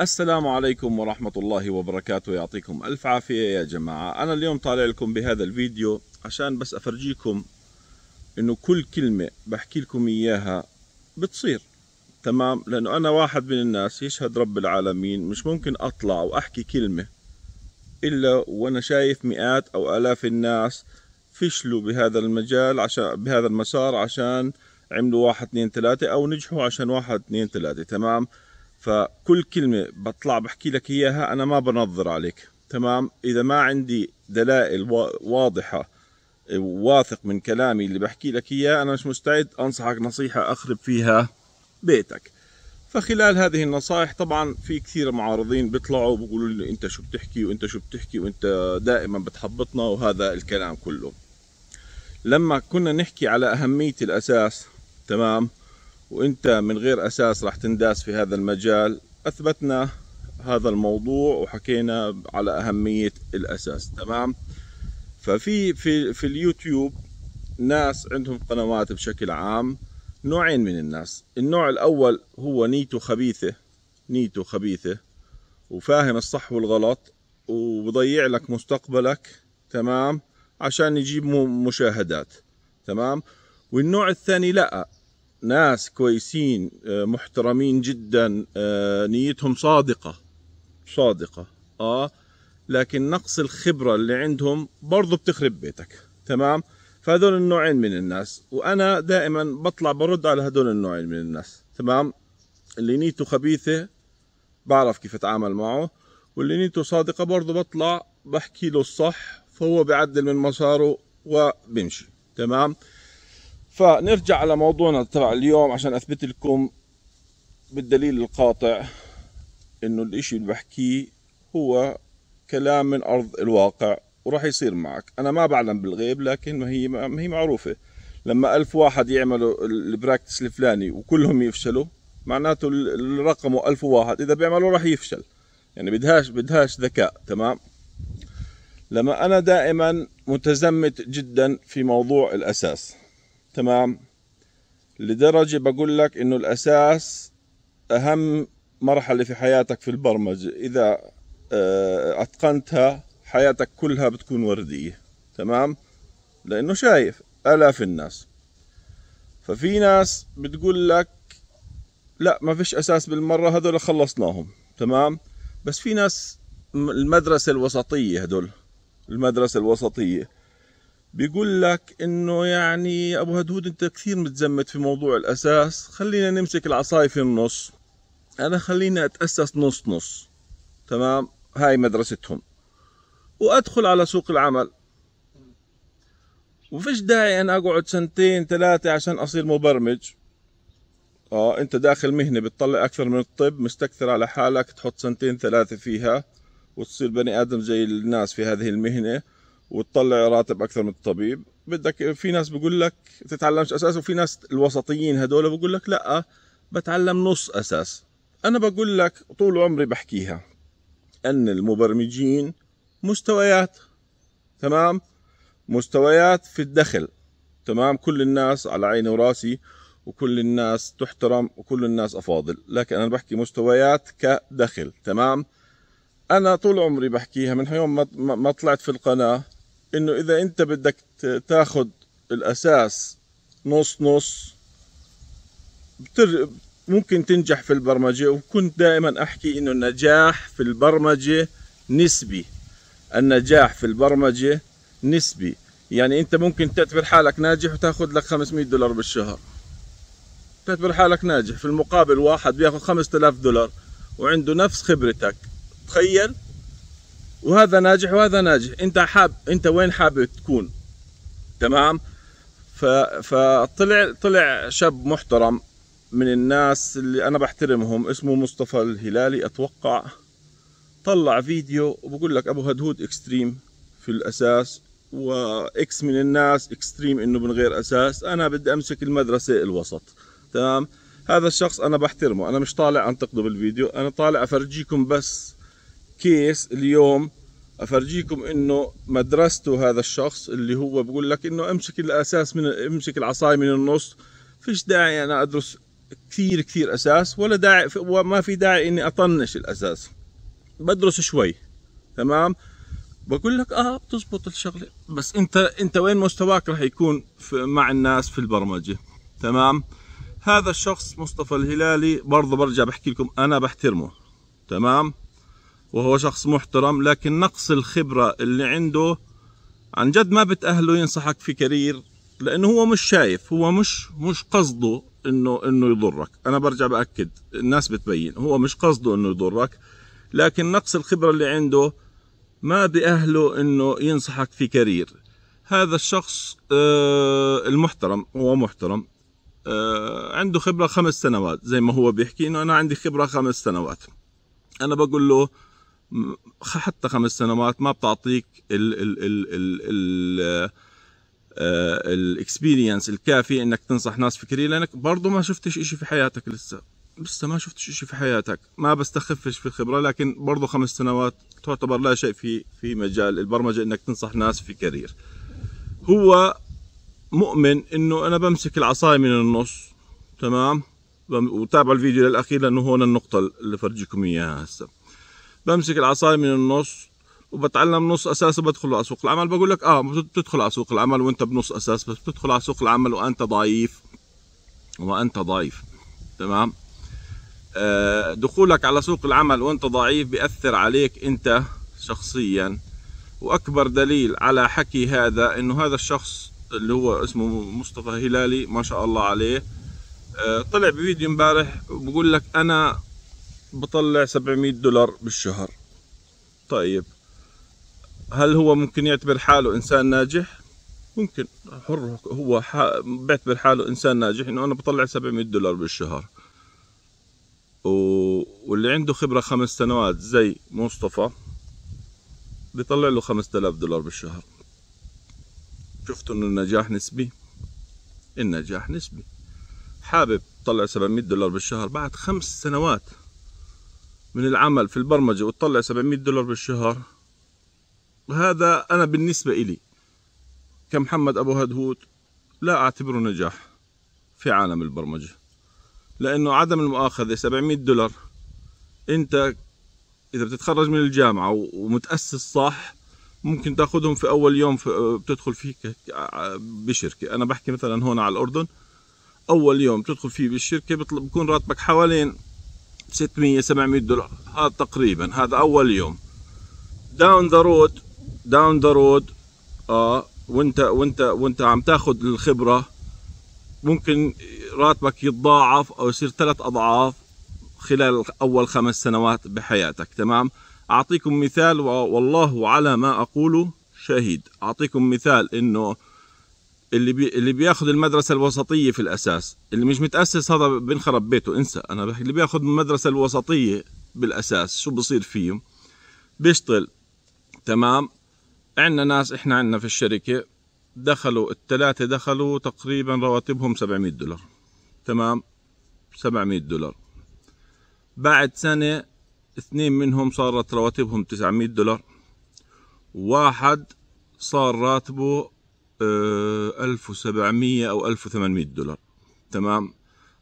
السلام عليكم ورحمة الله وبركاته يعطيكم ألف عافية يا جماعة أنا اليوم طالع لكم بهذا الفيديو عشان بس أفرجيكم إنه كل كلمة بحكي لكم إياها بتصير تمام لأنه أنا واحد من الناس يشهد رب العالمين مش ممكن أطلع وأحكي كلمة إلا وأنا شايف مئات أو آلاف الناس فشلوا بهذا المجال عشان بهذا المسار عشان عملوا واحد اثنين ثلاثة أو نجحوا عشان واحد اثنين ثلاثة تمام فكل كلمة بطلع بحكي لك إياها أنا ما بنظر عليك تمام إذا ما عندي دلائل واضحة واثق من كلامي اللي بحكي لك إياه أنا مش مستعد أنصحك نصيحة أخرب فيها بيتك فخلال هذه النصائح طبعا في كثير معارضين بيطلعوا بيقولوا لي انت شو بتحكي وانت شو بتحكي وانت دائما بتحبطنا وهذا الكلام كله لما كنا نحكي على اهميه الاساس تمام وانت من غير اساس راح تنداس في هذا المجال اثبتنا هذا الموضوع وحكينا على اهميه الاساس تمام ففي في في اليوتيوب ناس عندهم قنوات بشكل عام نوعين من الناس النوع الاول هو نيته خبيثه نيته خبيثه وفاهم الصح والغلط وبضيع لك مستقبلك تمام عشان يجيب مشاهدات تمام والنوع الثاني لا ناس كويسين آه، محترمين جدا آه، نيتهم صادقة صادقة اه لكن نقص الخبرة اللي عندهم برضو بتخرب بيتك تمام فهذول النوعين من الناس وانا دائما بطلع برد على هذول النوعين من الناس تمام اللي نيته خبيثة بعرف كيف اتعامل معه واللي نيته صادقة برضو بطلع بحكي له الصح فهو بيعدل من مساره وبمشي تمام فنرجع على موضوعنا تبع اليوم عشان اثبت لكم بالدليل القاطع انه الاشي اللي بحكيه هو كلام من ارض الواقع وراح يصير معك انا ما بعلم بالغيب لكن هي ما هي معروفه لما ألف واحد يعملوا البراكتس الفلاني وكلهم يفشلوا معناته رقمه ألف واحد إذا بيعملوا راح يفشل يعني بدهاش بدهاش ذكاء تمام لما أنا دائما متزمت جدا في موضوع الأساس تمام لدرجة بقول لك انه الاساس اهم مرحلة في حياتك في البرمجة اذا آه، اتقنتها حياتك كلها بتكون وردية تمام لانه شايف الاف الناس ففي ناس بتقول لك لا ما فيش اساس بالمرة هذول خلصناهم تمام بس في ناس المدرسة الوسطية هدول المدرسة الوسطية بيقول لك انه يعني ابو هدهود انت كثير متزمت في موضوع الاساس خلينا نمسك العصاي في النص انا خليني اتاسس نص نص تمام هاي مدرستهم وادخل على سوق العمل وفيش داعي انا اقعد سنتين ثلاثه عشان اصير مبرمج اه انت داخل مهنه بتطلع اكثر من الطب مستكثر على حالك تحط سنتين ثلاثه فيها وتصير بني ادم زي الناس في هذه المهنه وتطلع راتب اكثر من الطبيب بدك في ناس بقول لك تتعلمش اساس وفي ناس الوسطيين هدول بقول لك لا بتعلم نص اساس انا بقول لك طول عمري بحكيها ان المبرمجين مستويات تمام مستويات في الدخل تمام كل الناس على عيني وراسي وكل الناس تحترم وكل الناس افاضل لكن انا بحكي مستويات كدخل تمام انا طول عمري بحكيها من يوم ما طلعت في القناه انه اذا انت بدك تاخد الاساس نص نص ممكن تنجح في البرمجة وكنت دائما احكي انه النجاح في البرمجة نسبي النجاح في البرمجة نسبي يعني انت ممكن تعتبر حالك ناجح وتاخذ لك 500 دولار بالشهر تعتبر حالك ناجح في المقابل واحد بياخذ 5000 دولار وعنده نفس خبرتك تخيل وهذا ناجح وهذا ناجح انت حاب انت وين حابب تكون تمام فطلع طلع شاب محترم من الناس اللي انا بحترمهم اسمه مصطفى الهلالي اتوقع طلع فيديو وبقول لك ابو هدهود اكستريم في الاساس واكس من الناس اكستريم انه من غير اساس انا بدي امسك المدرسه الوسط تمام هذا الشخص انا بحترمه انا مش طالع انتقده بالفيديو انا طالع افرجيكم بس كيس اليوم افرجيكم انه مدرسته هذا الشخص اللي هو بقول لك انه امسك الاساس من امسك العصايه من النص فيش داعي انا ادرس كثير كثير اساس ولا داعي وما في داعي اني اطنش الاساس بدرس شوي تمام بقول لك اه بتزبط الشغله بس انت انت وين مستواك راح يكون في مع الناس في البرمجه تمام هذا الشخص مصطفى الهلالي برضه برجع بحكي لكم انا بحترمه تمام وهو شخص محترم لكن نقص الخبرة اللي عنده عن جد ما بتأهله ينصحك في كارير لأنه هو مش شايف هو مش مش قصده إنه إنه يضرك أنا برجع بأكد الناس بتبين هو مش قصده إنه يضرك لكن نقص الخبرة اللي عنده ما بأهله إنه ينصحك في كارير هذا الشخص آه، المحترم هو محترم آه، عنده خبرة خمس سنوات زي ما هو بيحكي إنه أنا عندي خبرة خمس سنوات أنا بقول له حتى خمس سنوات ما بتعطيك ال ال ال ال ال آه، الاكسبيرينس الكافي انك تنصح ناس فكريا لانك برضه ما شفتش اشي في حياتك لسه لسه ما شفتش اشي في حياتك ما بستخفش في الخبره لكن برضه خمس سنوات تعتبر لا شيء في في مجال البرمجه انك تنصح ناس في كارير هو مؤمن انه انا بمسك العصايه من النص تمام وتابعوا الفيديو للاخير لانه هون النقطه اللي فرجيكم اياها هسه بمسك العصايه من النص وبتعلم نص اساس وبدخل على سوق العمل بقول لك اه بتدخل على سوق العمل وانت بنص اساس بس بتدخل على سوق العمل وانت ضعيف وانت ضعيف تمام آه، دخولك على سوق العمل وانت ضعيف بياثر عليك انت شخصيا واكبر دليل على حكي هذا انه هذا الشخص اللي هو اسمه مصطفى هلالي ما شاء الله عليه آه، طلع بفيديو امبارح بقول لك انا بطلع 700 دولار بالشهر طيب هل هو ممكن يعتبر حاله انسان ناجح ممكن حر هو بيعتبر حاله انسان ناجح انه انا بطلع 700 دولار بالشهر و... واللي عنده خبره خمس سنوات زي مصطفى بيطلع له 5000 دولار بالشهر شفتوا انه النجاح نسبي النجاح نسبي حابب تطلع 700 دولار بالشهر بعد خمس سنوات من العمل في البرمجة وتطلع 700 دولار بالشهر هذا أنا بالنسبة إلي كمحمد أبو هدهوت لا أعتبره نجاح في عالم البرمجة لأنه عدم المؤاخذة 700 دولار أنت إذا بتتخرج من الجامعة ومتأسس صح ممكن تاخذهم في أول يوم في بتدخل فيه بشركة أنا بحكي مثلا هون على الأردن أول يوم بتدخل فيه بالشركة بيكون راتبك حوالين 600 700 دولار هذا تقريبا هذا اول يوم داون ذا رود داون ذا رود اه وانت وانت وانت عم تاخذ الخبره ممكن راتبك يتضاعف او يصير ثلاث اضعاف خلال اول خمس سنوات بحياتك تمام اعطيكم مثال والله على ما اقوله شهيد اعطيكم مثال انه اللي بي اللي بياخذ المدرسه الوسطيه في الاساس اللي مش متاسس هذا بنخرب بيته انسى انا بحكي اللي بياخذ المدرسه الوسطيه بالاساس شو بصير فيه بيشتغل تمام عندنا ناس احنا عندنا في الشركه دخلوا الثلاثه دخلوا تقريبا رواتبهم 700 دولار تمام 700 دولار بعد سنه اثنين منهم صارت رواتبهم 900 دولار واحد صار راتبه 1700 آه، او 1800 دولار تمام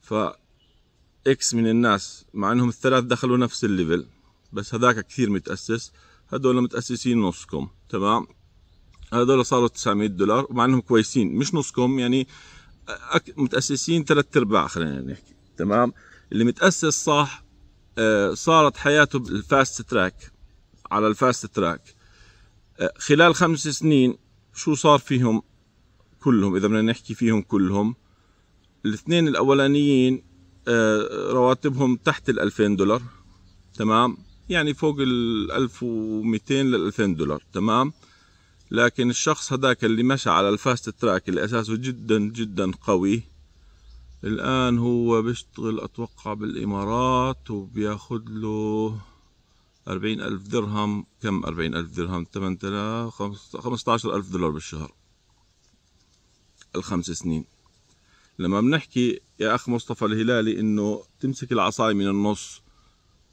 ف اكس من الناس مع انهم الثلاث دخلوا نفس الليفل بس هذاك كثير متاسس هذول متاسسين نصكم تمام هذول صاروا 900 دولار مع انهم كويسين مش نصكم يعني متاسسين ثلاث ارباع خلينا نحكي تمام اللي متاسس صح آه، صارت حياته بالفاست تراك على الفاست تراك آه، خلال خمس سنين شو صار فيهم كلهم اذا بدنا نحكي فيهم كلهم الاثنين الاولانيين آه، رواتبهم تحت ال 2000 دولار تمام يعني فوق ال 1200 لل 2000 دولار تمام لكن الشخص هذاك اللي مشى على الفاست تراك اللي اساسه جدا جدا قوي الان هو بيشتغل اتوقع بالامارات وبياخذ له 40000 درهم كم 40000 درهم 8000 15000 دولار بالشهر الخمس سنين لما بنحكي يا اخ مصطفى الهلالي انه تمسك العصاي من النص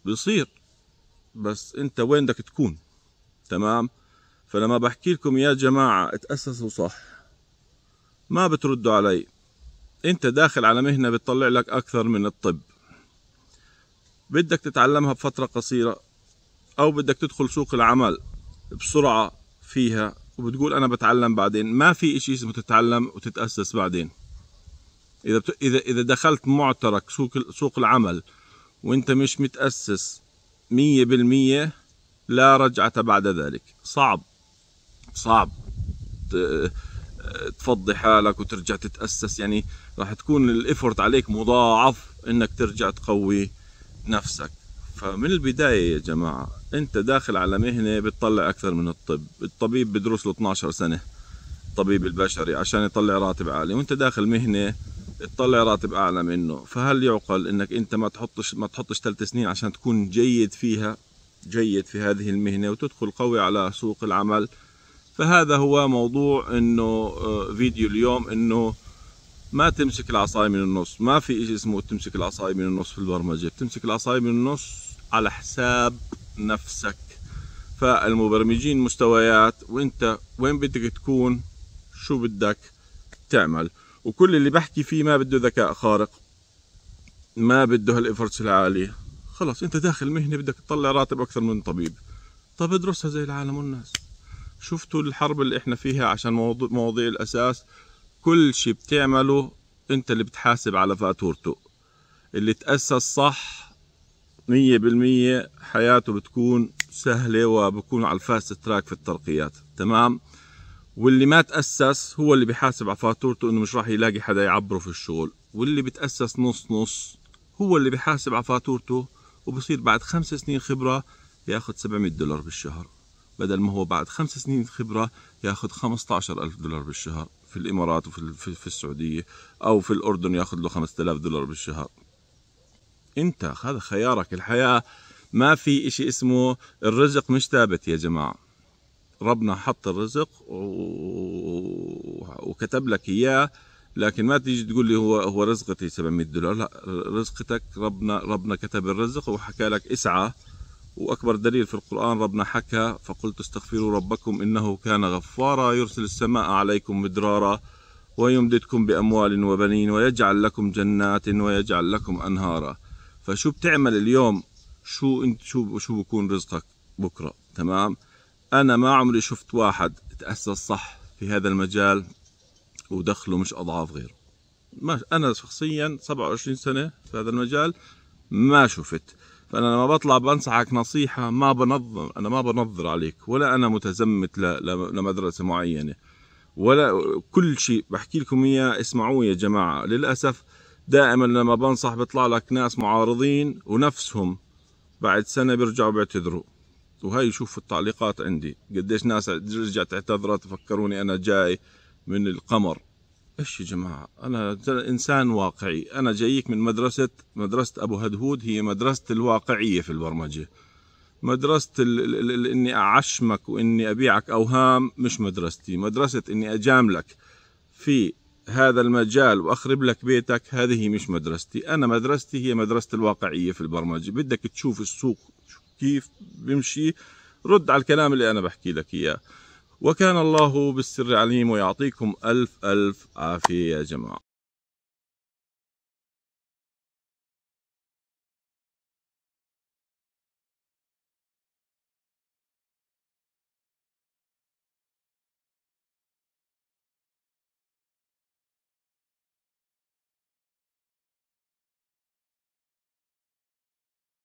بصير بس انت وين بدك تكون تمام فلما بحكي لكم يا جماعه اتاسسوا صح ما بتردوا علي انت داخل على مهنه بتطلع لك اكثر من الطب بدك تتعلمها بفتره قصيره او بدك تدخل سوق العمل بسرعه فيها وبتقول انا بتعلم بعدين ما في شيء اسمه تتعلم وتتاسس بعدين اذا بت... اذا اذا دخلت معترك سوق سوق العمل وانت مش متاسس 100% لا رجعه بعد ذلك صعب صعب ت... تفضي حالك وترجع تتاسس يعني راح تكون الافورت عليك مضاعف انك ترجع تقوي نفسك فمن البداية يا جماعة أنت داخل على مهنة بتطلع أكثر من الطب الطبيب بدرس له 12 سنة الطبيب البشري عشان يطلع راتب عالي وأنت داخل مهنة تطلع راتب أعلى منه فهل يعقل أنك أنت ما تحطش ما تحطش ثلاث سنين عشان تكون جيد فيها جيد في هذه المهنة وتدخل قوي على سوق العمل فهذا هو موضوع أنه آه، فيديو اليوم أنه ما تمسك العصاية من النص ما في شيء اسمه تمسك العصاية من النص في البرمجة بتمسك العصاية من النص على حساب نفسك فالمبرمجين مستويات وانت وين بدك تكون شو بدك تعمل وكل اللي بحكي فيه ما بده ذكاء خارق ما بده هالافرتس العالية خلص انت داخل مهنة بدك تطلع راتب اكثر من طبيب طب ادرسها زي العالم والناس شفتوا الحرب اللي احنا فيها عشان مواضيع, مواضيع الاساس كل شيء بتعمله انت اللي بتحاسب على فاتورته اللي تأسس صح مية بالمية حياته بتكون سهلة وبكون على الفاست تراك في الترقيات تمام واللي ما تأسس هو اللي بيحاسب على فاتورته انه مش راح يلاقي حدا يعبره في الشغل واللي بتأسس نص نص هو اللي بيحاسب على فاتورته وبصير بعد خمس سنين خبرة ياخذ 700 دولار بالشهر بدل ما هو بعد خمس سنين خبرة ياخذ 15000 دولار بالشهر في الإمارات وفي في السعودية أو في الأردن ياخذ له 5000 دولار بالشهر انت هذا خيارك الحياه ما في اشي اسمه الرزق مش ثابت يا جماعه ربنا حط الرزق وكتب لك اياه لكن ما تيجي تقول لي هو هو رزقتي 700 دولار لا رزقتك ربنا ربنا كتب الرزق وحكى لك اسعى واكبر دليل في القران ربنا حكى فقلت استغفروا ربكم انه كان غفارا يرسل السماء عليكم مدرارا ويمددكم باموال وبنين ويجعل لكم جنات ويجعل لكم انهارا فشو بتعمل اليوم شو انت شو شو بكون رزقك بكره تمام انا ما عمري شفت واحد تاسس صح في هذا المجال ودخله مش اضعاف غيره ما انا شخصيا 27 سنه في هذا المجال ما شفت فانا لما بطلع بنصحك نصيحه ما بنظم انا ما بنظر عليك ولا انا متزمت لمدرسه معينه ولا كل شيء بحكي لكم اياه اسمعوه يا جماعه للاسف دائما لما بنصح بيطلع لك ناس معارضين ونفسهم بعد سنه بيرجعوا بيعتذروا وهي شوف التعليقات عندي قديش ناس رجعت اعتذرت فكروني انا جاي من القمر ايش يا جماعه انا انسان واقعي انا جايك من مدرسه مدرسه ابو هدهود هي مدرسه الواقعيه في البرمجه مدرسة الـ الـ الـ إني أعشمك وإني أبيعك أوهام مش مدرستي مدرسة إني أجاملك في هذا المجال واخرب لك بيتك هذه مش مدرستي انا مدرستي هي مدرسه الواقعيه في البرمجه بدك تشوف السوق كيف بيمشي رد على الكلام اللي انا بحكي لك اياه وكان الله بالسر عليم ويعطيكم الف الف عافيه يا جماعه